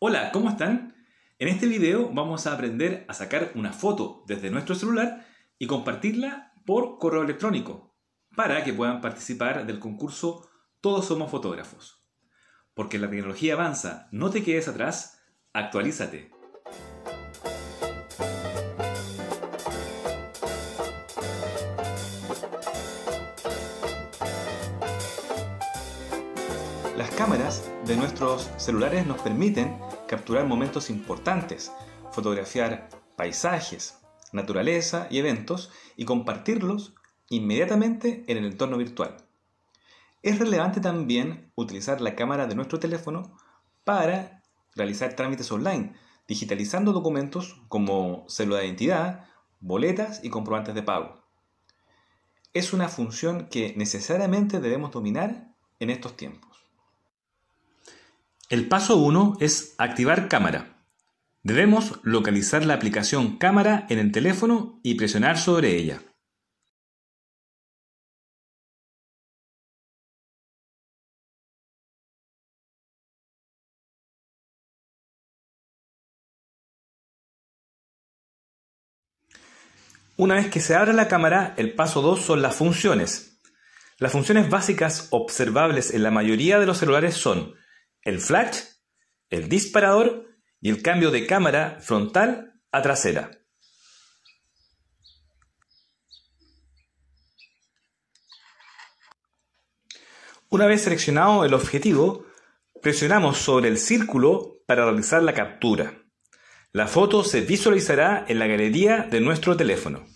Hola, ¿cómo están? En este video vamos a aprender a sacar una foto desde nuestro celular y compartirla por correo electrónico para que puedan participar del concurso Todos somos fotógrafos. Porque la tecnología avanza, no te quedes atrás, actualízate. Las cámaras de nuestros celulares nos permiten capturar momentos importantes, fotografiar paisajes, naturaleza y eventos y compartirlos inmediatamente en el entorno virtual. Es relevante también utilizar la cámara de nuestro teléfono para realizar trámites online, digitalizando documentos como célula de identidad, boletas y comprobantes de pago. Es una función que necesariamente debemos dominar en estos tiempos. El paso 1 es activar cámara. Debemos localizar la aplicación cámara en el teléfono y presionar sobre ella. Una vez que se abra la cámara, el paso 2 son las funciones. Las funciones básicas observables en la mayoría de los celulares son el flash, el disparador y el cambio de cámara frontal a trasera. Una vez seleccionado el objetivo, presionamos sobre el círculo para realizar la captura. La foto se visualizará en la galería de nuestro teléfono.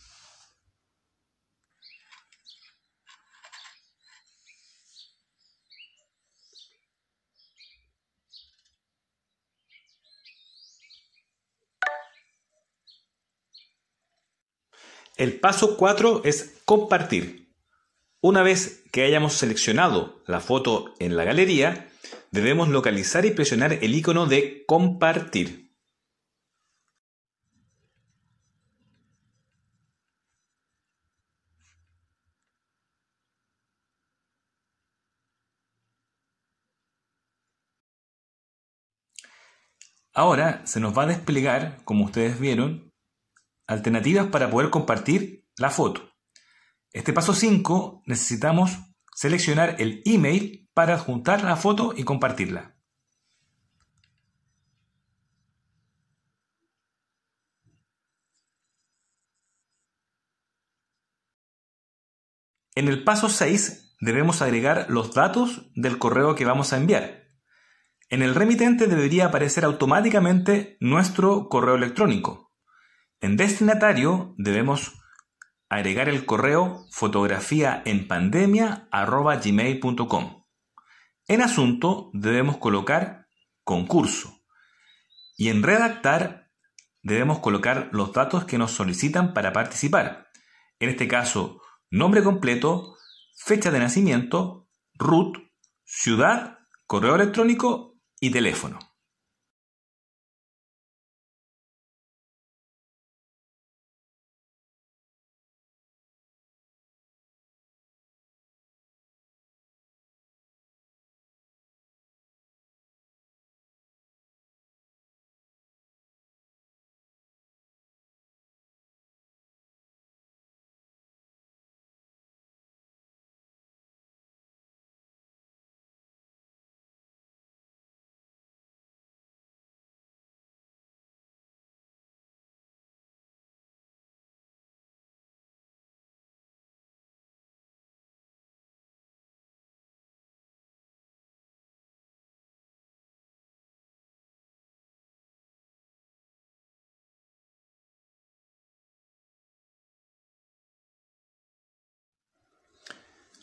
El paso 4 es compartir. Una vez que hayamos seleccionado la foto en la galería, debemos localizar y presionar el icono de compartir. Ahora se nos va a desplegar, como ustedes vieron, Alternativas para poder compartir la foto. Este paso 5 necesitamos seleccionar el email para adjuntar la foto y compartirla. En el paso 6 debemos agregar los datos del correo que vamos a enviar. En el remitente debería aparecer automáticamente nuestro correo electrónico. En destinatario debemos agregar el correo fotografía en pandemia gmail.com. En asunto debemos colocar concurso y en redactar debemos colocar los datos que nos solicitan para participar. En este caso, nombre completo, fecha de nacimiento, root, ciudad, correo electrónico y teléfono.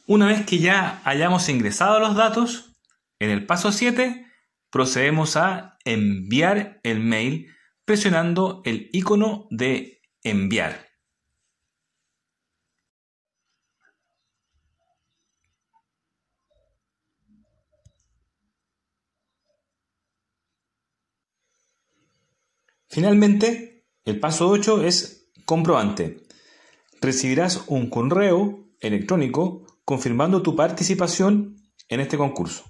Una vez que ya hayamos ingresado los datos, en el paso 7 procedemos a enviar el mail presionando el icono de enviar. Finalmente, el paso 8 es comprobante. Recibirás un correo electrónico confirmando tu participación en este concurso.